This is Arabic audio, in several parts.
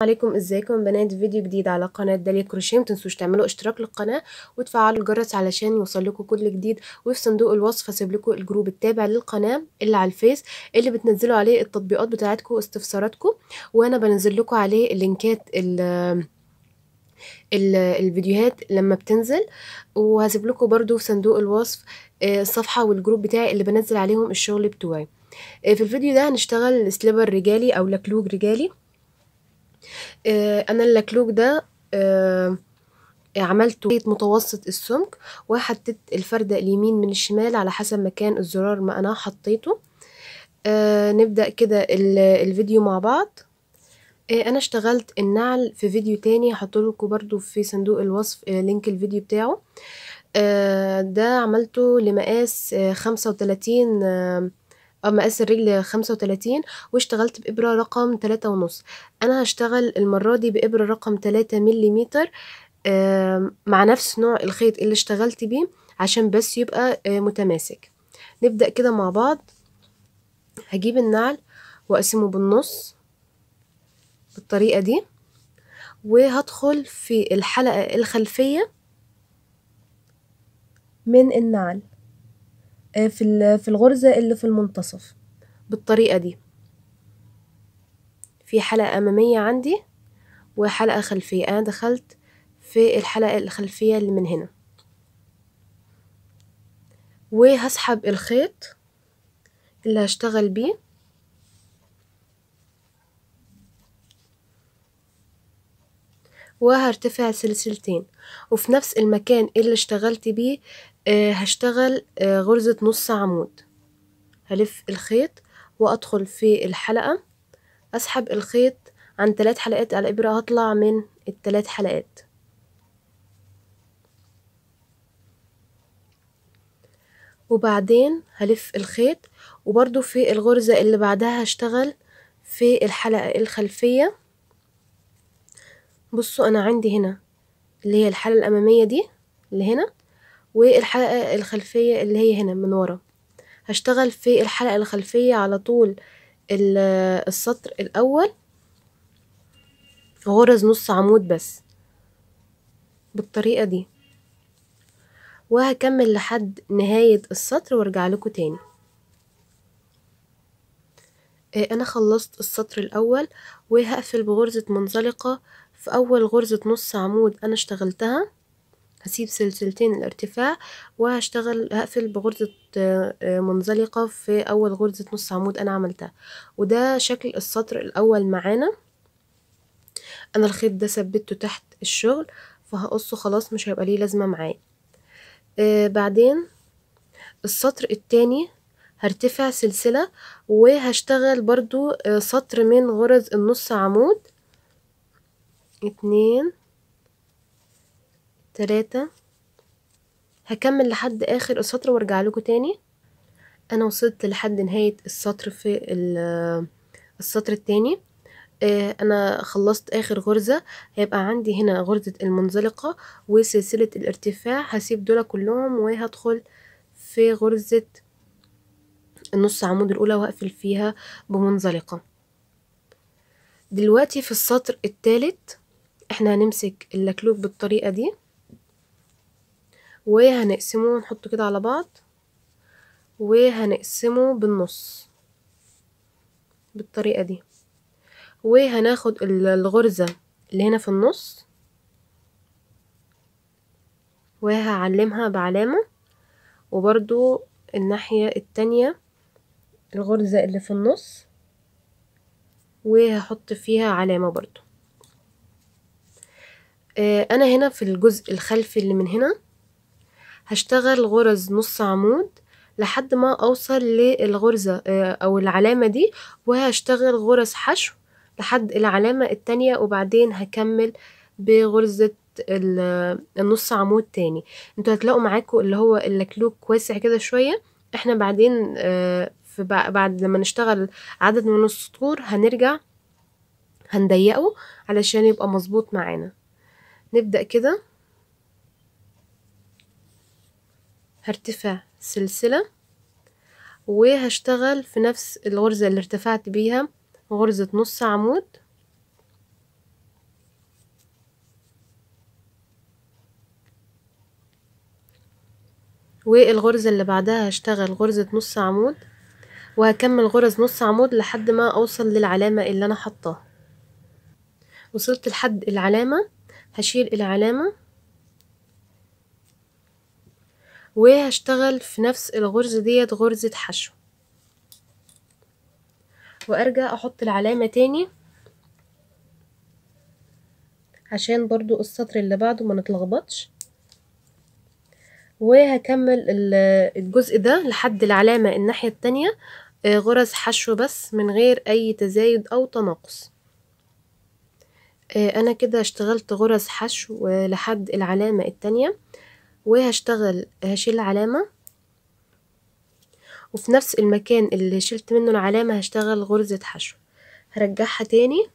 عليكم ازيكم بنات فيديو جديد على قناة داليا كروشيه متنسوش تعملوا اشتراك للقناة وتفعلوا الجرس علشان يوصلكوا كل جديد وفي صندوق الوصف هسيبلكوا الجروب التابع للقناة اللي على الفيس اللي بتنزلوا عليه التطبيقات بتاعتكم واستفساراتكم وانا بنزل لكم عليه اللينكات ال الفيديوهات لما بتنزل وهسيب لكم برضو في صندوق الوصف آه، الصفحة والجروب بتاعي اللي بنزل عليهم الشغل بتوعي آه، في الفيديو ده هنشتغل سليبر رجالي او لكلوج رجالي آه، انا اللكلوك ده آه، عملته متوسط السمك وحطيت الفردة اليمين من الشمال على حسب مكان الزرار ما انا حطيته آه، نبدأ كده الفيديو مع بعض انا اشتغلت النعل في فيديو تاني لكم برضو في صندوق الوصف لينك الفيديو بتاعه ده عملته لمقاس 35 وتلاتين مقاس الرجل خمسة وتلاتين واشتغلت بإبرة رقم تلاتة ونص أنا هشتغل المرة دي بإبرة رقم تلاتة مليمتر مع نفس نوع الخيط اللي اشتغلت بيه عشان بس يبقى آه، متماسك نبدأ كده مع بعض هجيب النعل وأقسمه بالنص بالطريقة دي وهدخل في الحلقة الخلفية من النعل آه، في في الغرزة اللي في المنتصف بالطريقة دي في حلقة أمامية عندي وحلقة خلفية أنا دخلت في الحلقة الخلفية اللي من هنا وهسحب الخيط اللي هشتغل بيه وهرتفع سلسلتين وفي نفس المكان اللي اشتغلت بيه آه، هشتغل آه، غرزة نص عمود هلف الخيط وأدخل في الحلقة أسحب الخيط عن تلات حلقات على الإبرة هطلع من التلات حلقات وبعدين هلف الخيط وبرضو في الغرزة اللي بعدها هشتغل في الحلقة الخلفية بصوا أنا عندي هنا اللي هي الحلقة الأمامية دي اللي هنا والحلقة الخلفية اللي هي هنا من ورا هشتغل في الحلقة الخلفية على طول السطر الأول غرز نص عمود بس بالطريقة دي وهكمل لحد نهاية السطر وارجع لكم تاني إيه، انا خلصت السطر الاول وهقفل بغرزة منزلقة في اول غرزة نص عمود انا اشتغلتها هسيب سلسلتين الارتفاع وهشتغل هقفل بغرزة آه، منزلقة في أول غرزة نص عمود أنا عملتها وده شكل السطر الأول معانا أنا الخيط ده ثبته تحت الشغل فهقصه خلاص مش هيبقى ليه لازمة معايا آه، بعدين السطر التاني هرتفع سلسلة وهشتغل برضو آه، سطر من غرز النص عمود اتنين تلاتة هكمل لحد اخر السطر وارجع لكم تاني انا وصلت لحد نهاية السطر في السطر التاني آه، انا خلصت اخر غرزة هيبقى عندي هنا غرزة المنزلقة وسلسلة الارتفاع هسيب دول كلهم وهدخل في غرزة النص عمود الاولى وهقفل فيها بمنزلقة دلوقتي في السطر التالت احنا هنمسك اللكلوك بالطريقة دي وهنقسمه نحطه كده على بعض وهنقسمه بالنص بالطريقة دي وهناخد الغرزة اللي هنا في النص وهعلمها بعلامة وبرضو الناحية التانية الغرزة اللي في النص وهحط فيها علامة برضو آه انا هنا في الجزء الخلفي اللي من هنا هشتغل غرز نص عمود لحد ما اوصل للغرزة آه، او العلامة دي وهشتغل غرز حشو لحد العلامة التانية وبعدين هكمل بغرزة النص عمود تاني انتوا هتلاقوا معاكم اللي هو اللكلوك واسع كده شوية احنا بعدين آه، في بعد لما نشتغل عدد من السطور هنرجع هنضيقه علشان يبقى مظبوط معانا نبدأ كده هرتفع سلسلة وهشتغل في نفس الغرزة اللي ارتفعت بيها غرزة نص عمود والغرزة اللي بعدها هشتغل غرزة نص عمود وهكمل غرز نص عمود لحد ما اوصل للعلامة اللي انا حطاها وصلت لحد العلامة هشيل العلامة وهشتغل في نفس الغرزة ديت غرزة حشو وارجع احط العلامة تاني عشان برضو السطر اللي بعده ما نتلخبطش وهكمل الجزء ده لحد العلامة الناحية التانية آه، غرز حشو بس من غير اي تزايد او تناقص آه، انا كده اشتغلت غرز حشو آه، لحد العلامة التانية وهشتغل هشيل علامة وفي نفس المكان اللي شلت منه العلامة هشتغل غرزة حشو هرجعها تاني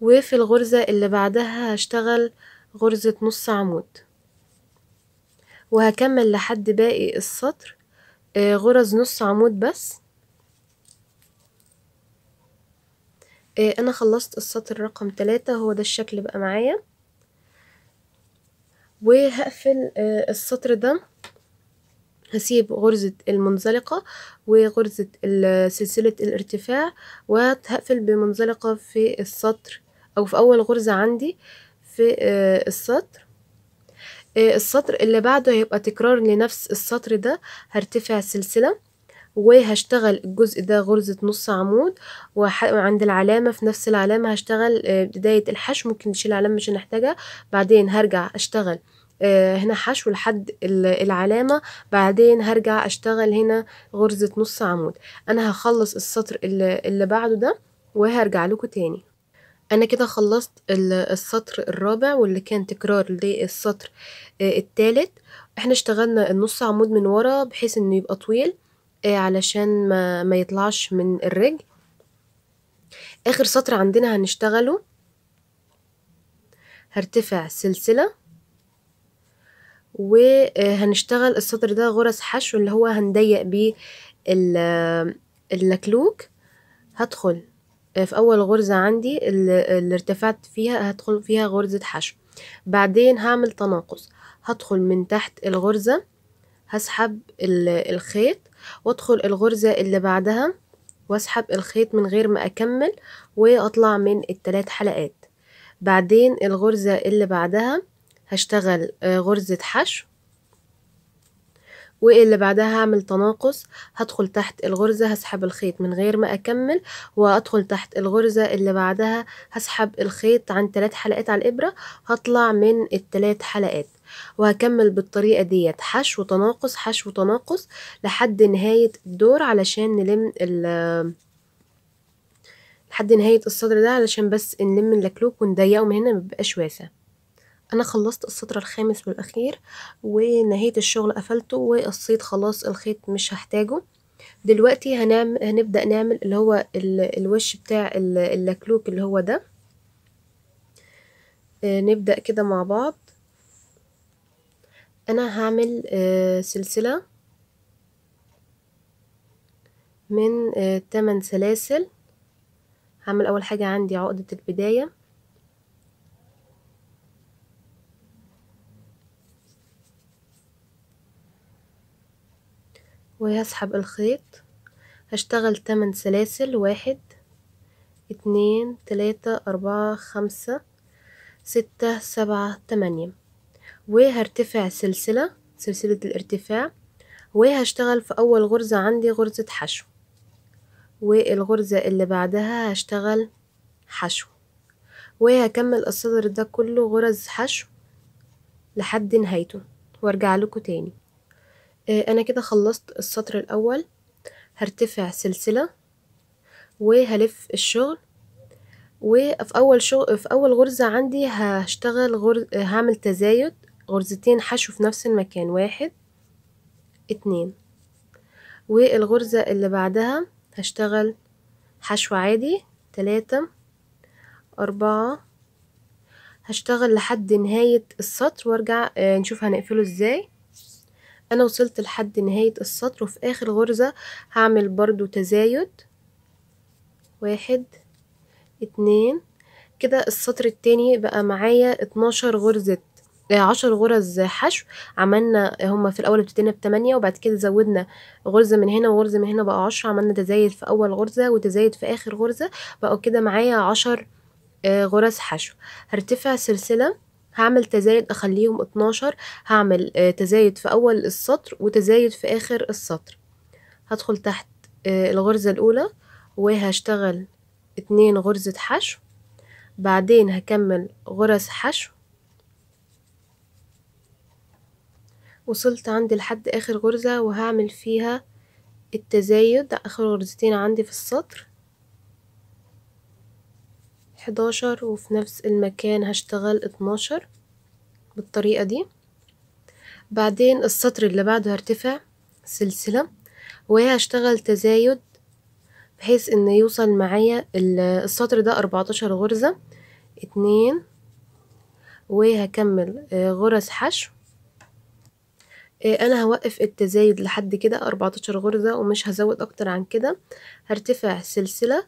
وفي الغرزة اللي بعدها هشتغل غرزة نص عمود وهكمل لحد باقي السطر آه، غرز نص عمود بس إيه، انا خلصت السطر رقم تلاتة هو ده الشكل بقى معايا وهقفل آه، السطر ده هسيب غرزة المنزلقة وغرزة سلسلة الارتفاع وهقفل بمنزلقة في السطر او في اول غرزة عندي في آه، السطر آه، السطر اللي بعده هيبقى تكرار لنفس السطر ده هرتفع سلسلة وهشتغل الجزء ده غرزة نص عمود وعند العلامة في نفس العلامة هشتغل آه، بداية الحشو ممكن نشيل علامة مش هنحتاجها بعدين هرجع اشتغل آه، هنا حشو لحد العلامة بعدين هرجع اشتغل هنا غرزة نص عمود انا هخلص السطر اللي بعده ده وهرجع لكم تاني انا كده خلصت السطر الرابع واللي كان تكرار للسطر آه، التالت احنا اشتغلنا النص عمود من ورا بحيث انه يبقى طويل إيه علشان ما, ما يطلعش من الرجل اخر سطر عندنا هنشتغله هرتفع سلسلة وهنشتغل آه، السطر ده غرز حشو اللي هو هنضيق بيه اللكلوك هدخل آه، في اول غرزة عندي اللي ارتفعت فيها هدخل فيها غرزة حشو بعدين هعمل تناقص هدخل من تحت الغرزة هسحب الخيط وادخل الغرزة اللي بعدها واسحب الخيط من غير ما اكمل واطلع من الثلاث حلقات بعدين الغرزة اللي بعدها هشتغل آه، غرزة حشو واللي بعدها هعمل تناقص هدخل تحت الغرزة هسحب الخيط من غير ما أكمل وأدخل تحت الغرزة اللي بعدها هسحب الخيط عن تلات حلقات على الإبرة هطلع من التلات حلقات وهكمل بالطريقة ديت حشو تناقص حشو تناقص لحد نهاية الدور علشان نلم ال لحد نهاية الصدر ده علشان بس نلم اللكلوك ونضيقه من هنا مبقاش واسع انا خلصت السطر الخامس والاخير ونهيت الشغل قفلته وقصيت خلاص الخيط مش هحتاجه دلوقتي هنعمل هنبدأ نعمل اللي هو ال... الوش بتاع ال... اللكلوك اللي هو ده آه، نبدأ كده مع بعض انا هعمل آه، سلسلة من 8 آه، سلاسل هعمل اول حاجة عندي عقدة البداية وهسحب الخيط هشتغل تمن سلاسل واحد اتنين تلاتة اربعة خمسة ستة سبعة تمانية وهرتفع سلسلة سلسلة الارتفاع وهشتغل في اول غرزة عندي غرزة حشو والغرزة اللي بعدها هشتغل حشو وهكمل الصدر ده كله غرز حشو لحد نهايته وارجع لكم تاني آه، انا كده خلصت السطر الاول هرتفع سلسلة وهلف الشغل وفي اول شغل في اول غرزة عندي هشتغل غرز هعمل تزايد غرزتين حشو في نفس المكان واحد اتنين والغرزة اللي بعدها هشتغل حشو عادي تلاتة أربعة هشتغل لحد نهاية السطر وارجع آه، نشوف هنقفله ازاي انا وصلت لحد نهاية السطر وفي اخر غرزة هعمل برضو تزايد واحد اتنين كده السطر التاني بقى معايا اتناشر غرزة آه، عشر غرز حشو عملنا هما في الاول ابتدينا بتمانية وبعد كده زودنا غرزة من هنا وغرزة من هنا بقى عشرة عملنا تزايد في اول غرزة وتزايد في اخر غرزة بقوا كده معايا عشر آه، غرز حشو هرتفع سلسلة هعمل تزايد اخليهم 12 هعمل آه، تزايد في اول السطر وتزايد في اخر السطر هدخل تحت آه، الغرزة الاولى وهشتغل اتنين غرزة حشو بعدين هكمل غرز حشو وصلت عندي لحد اخر غرزة وهعمل فيها التزايد اخر غرزتين عندي في السطر حداشر وفي نفس المكان هشتغل اتناشر بالطريقة دي بعدين السطر اللي بعده هرتفع سلسلة وهشتغل تزايد بحيث ان يوصل معايا السطر ده اربعتاشر غرزة اتنين وهكمل آه، غرز حشو آه، انا هوقف التزايد لحد كده اربعتاشر غرزة ومش هزود اكتر عن كده هرتفع سلسلة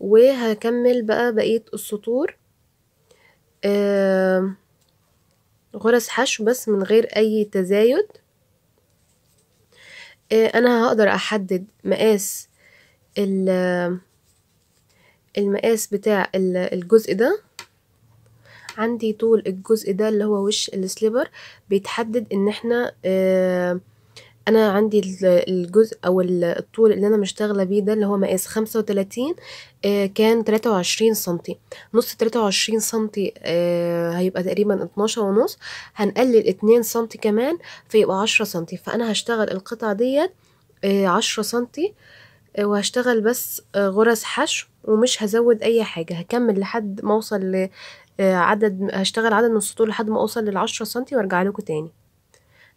وهكمل بقى بقية السطور غرز حشو بس من غير اي تزايد آه، انا هقدر احدد مقاس المقاس بتاع الجزء ده عندي طول الجزء ده اللي هو وش السليبر بيتحدد ان احنا آه انا عندي الجزء او الطول اللي انا مشتغله بيه ده اللي هو مقاس خمسة وتلاتين آه، كان تلاتة وعشرين سنتي نص تلاتة وعشرين سنتي آه، هيبقى تقريبا اتناشر ونص هنقلل اتنين سنتي كمان فيبقى عشرة سنتي فانا هشتغل القطعة ديت آه، عشرة سنتي وهشتغل بس غرز حشو ومش هزود اي حاجة هكمل لحد ما اوصل عدد هشتغل عدد من السطور لحد ما اوصل للعشرة سنتي وارجع لكم تاني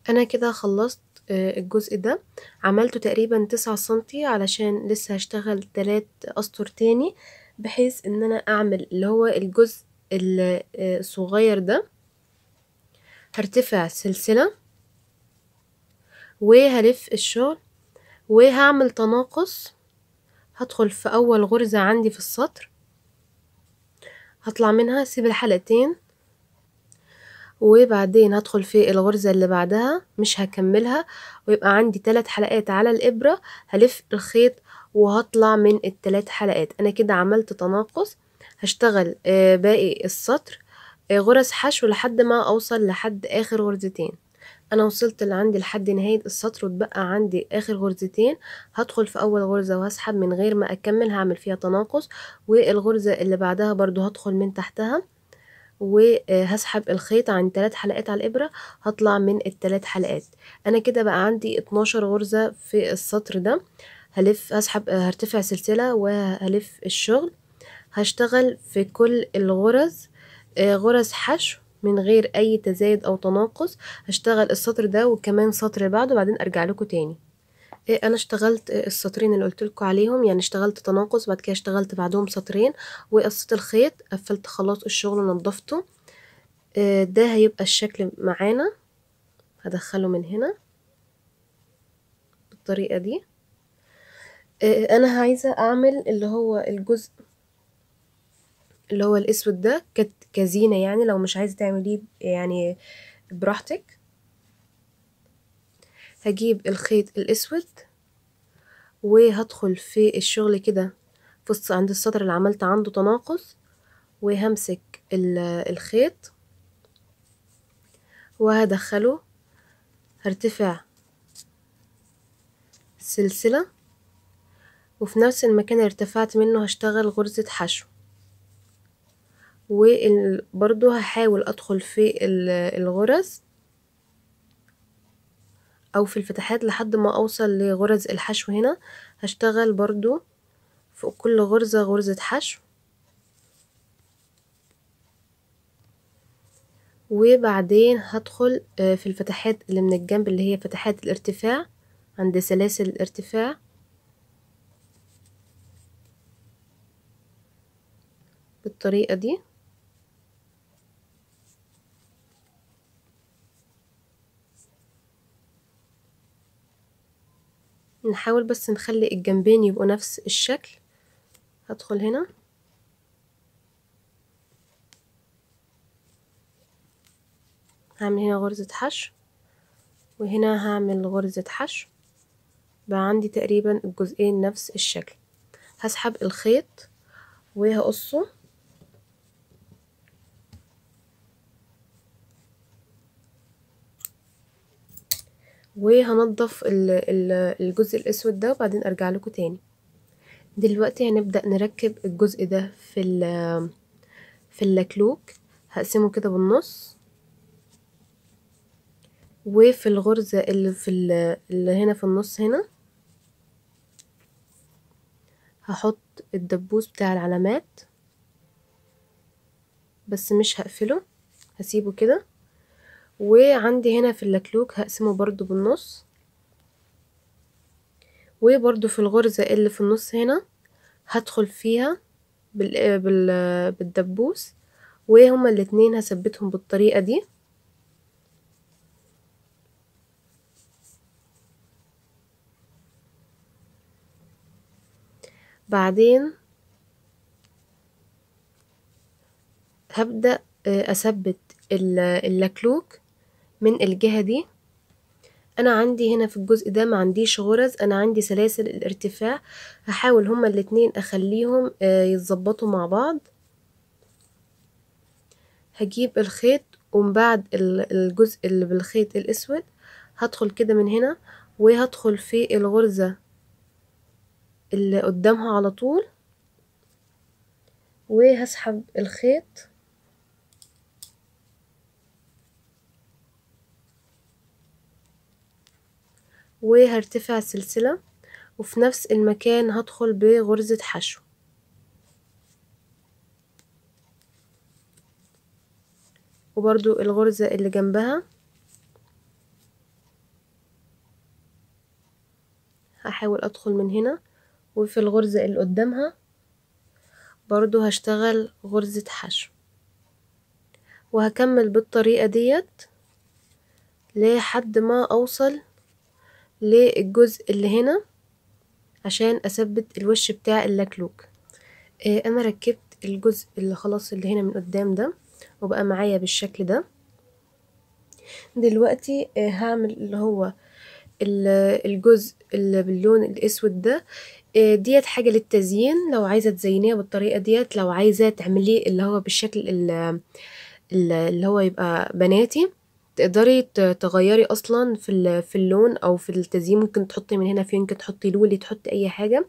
انا كده خلصت الجزء ده عملته تقريبا تسعة سنتي علشان لسه هشتغل تلات أسطر تاني بحيث ان انا اعمل اللي هو الجزء الصغير ده هرتفع سلسلة وهلف الشغل وهعمل تناقص هدخل في اول غرزة عندي في السطر هطلع منها سيب الحلقتين وبعدين هدخل في الغرزة اللي بعدها مش هكملها ويبقى عندي تلات حلقات على الإبرة هلف الخيط وهطلع من التلات حلقات أنا كده عملت تناقص هشتغل آه، باقي السطر آه، غرز حشو لحد ما أوصل لحد آخر غرزتين انا وصلت لعندي لحد نهاية السطر واتبقى عندي اخر غرزتين هدخل في اول غرزة وهسحب من غير ما اكمل هعمل فيها تناقص والغرزة اللي بعدها برضو هدخل من تحتها وهسحب الخيط عن ثلاث حلقات على الابره هطلع من الثلاث حلقات انا كده بقى عندي 12 غرزه في السطر ده هلف هسحب هرتفع سلسله وهلف الشغل هشتغل في كل الغرز آه، غرز حشو من غير اي تزايد او تناقص هشتغل السطر ده وكمان سطر بعده وبعدين ارجع لكم تاني إيه، انا اشتغلت إيه، السطرين اللي قلت لكم عليهم يعني اشتغلت تناقص بعد كده اشتغلت بعدهم سطرين وقصت الخيط قفلت خلاص الشغل ونضفته إيه، ده هيبقى الشكل معانا هدخله من هنا بالطريقه دي انا عايزه اعمل اللي هو الجزء اللي هو الاسود ده كزينه يعني لو مش عايزه تعمليه يعني براحتك هجيب الخيط الاسود وهدخل في الشغل كده في عند السطر اللي عملت عنده تناقص وهمسك الخيط وهدخله هرتفع سلسلة وفي نفس المكان اللي ارتفعت منه هشتغل غرزة حشو وبرضو هحاول ادخل في الغرز او في الفتحات لحد ما اوصل لغرز الحشو هنا هشتغل برضو فوق كل غرزة غرزة حشو وبعدين هدخل آه، في الفتحات اللي من الجنب اللي هي فتحات الارتفاع عند سلاسل الارتفاع بالطريقة دي نحاول بس نخلي الجنبين يبقوا نفس الشكل هدخل هنا هعمل هنا غرزة حشو وهنا هعمل غرزة حشو بقى عندي تقريبا الجزئين نفس الشكل هسحب الخيط وهقصه وهنضف الجزء الاسود ده وبعدين ارجع لكم تاني دلوقتي هنبدأ نركب الجزء ده في في اللكلوك هقسمه كده بالنص وفي الغرزة اللي في اللي هنا في النص هنا هحط الدبوس بتاع العلامات بس مش هقفله هسيبه كده وعندي هنا في اللكلوك هقسمه برضو بالنص وبرضو في الغرزة اللي في النص هنا هدخل فيها بالدبوس وهما الاتنين هثبتهم بالطريقة دي بعدين هبدأ آه، أثبت اللكلوك من الجهة دي انا عندي هنا في الجزء ده ما عنديش غرز انا عندي سلاسل الارتفاع هحاول هما الاتنين اخليهم آه، يتظبطوا مع بعض هجيب الخيط ومن بعد الجزء اللي بالخيط الاسود هدخل كده من هنا وهدخل في الغرزة اللي قدامها على طول وهسحب الخيط وهرتفع سلسلة وفي نفس المكان هدخل بغرزة حشو وبرضو الغرزة اللي جنبها هحاول ادخل من هنا وفي الغرزة اللي قدامها برضو هشتغل غرزة حشو وهكمل بالطريقة ديت لحد ما اوصل للجزء اللي هنا عشان اثبت الوش بتاع اللكلوك آه انا ركبت الجزء اللي خلاص اللي هنا من قدام ده وبقى معايا بالشكل ده دلوقتي آه هعمل اللي هو الجزء اللي باللون الاسود ده آه، ديت حاجة للتزيين لو عايزة تزينيها بالطريقة ديت لو عايزة تعمليه اللي هو بالشكل اللي هو يبقى بناتي تقدري تغيري اصلا في في اللون او في التزيين ممكن تحطي من هنا ممكن تحطي لولي تحطي اي حاجه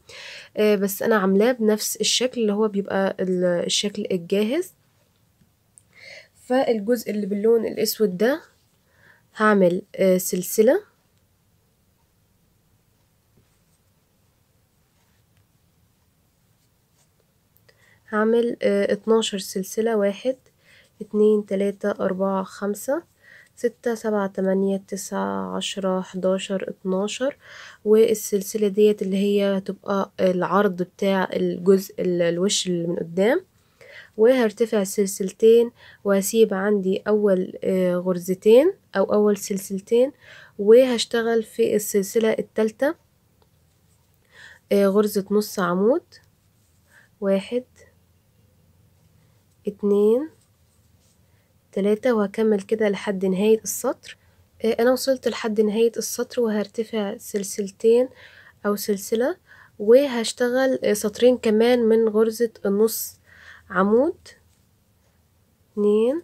آه، بس انا عاملاه بنفس الشكل اللي هو بيبقى الشكل الجاهز فالجزء اللي باللون الاسود ده هعمل آه، سلسله هعمل آه، اتناشر سلسلة واحد اتنين تلاتة اربعة خمسة ستة سبعة تمانية تسعة عشرة حداشر اتناشر والسلسلة ديت اللي هي تبقى العرض بتاع الجزء الوش اللي من قدام وهرتفع سلسلتين وهسيب عندي اول آه، غرزتين او اول سلسلتين وهشتغل في السلسلة التالتة آه، غرزة نص عمود واحد اتنين تلاتة وهكمل كده لحد نهاية السطر آه، انا وصلت لحد نهاية السطر وهرتفع سلسلتين او سلسلة وهشتغل آه، سطرين كمان من غرزة النص عمود اتنين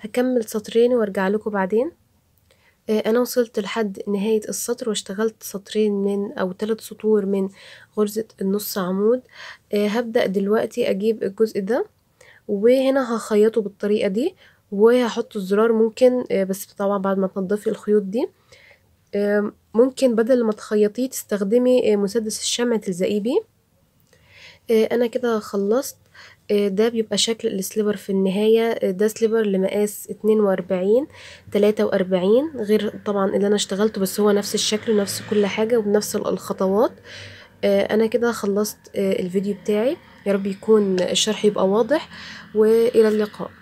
هكمل سطرين وارجع لكم بعدين آه، انا وصلت لحد نهاية السطر واشتغلت سطرين من او ثلاث سطور من غرزة النص عمود هبدأ دلوقتي اجيب الجزء ده وهنا هخيطه بالطريقة دي وهحط الزرار ممكن آه، بس طبعا بعد ما تنضفي الخيوط دي ممكن بدل ما تخيطيه تستخدمي آه، مسدس الشمع تلزقيه بيه آه، انا كده خلصت ده بيبقى شكل السليبر في النهاية ده سليبر لمقاس اتنين واربعين تلاتة واربعين غير طبعا اللي انا اشتغلته بس هو نفس الشكل ونفس كل حاجة وبنفس الخطوات انا كده خلصت الفيديو بتاعي يارب يكون الشرح يبقى واضح والى اللقاء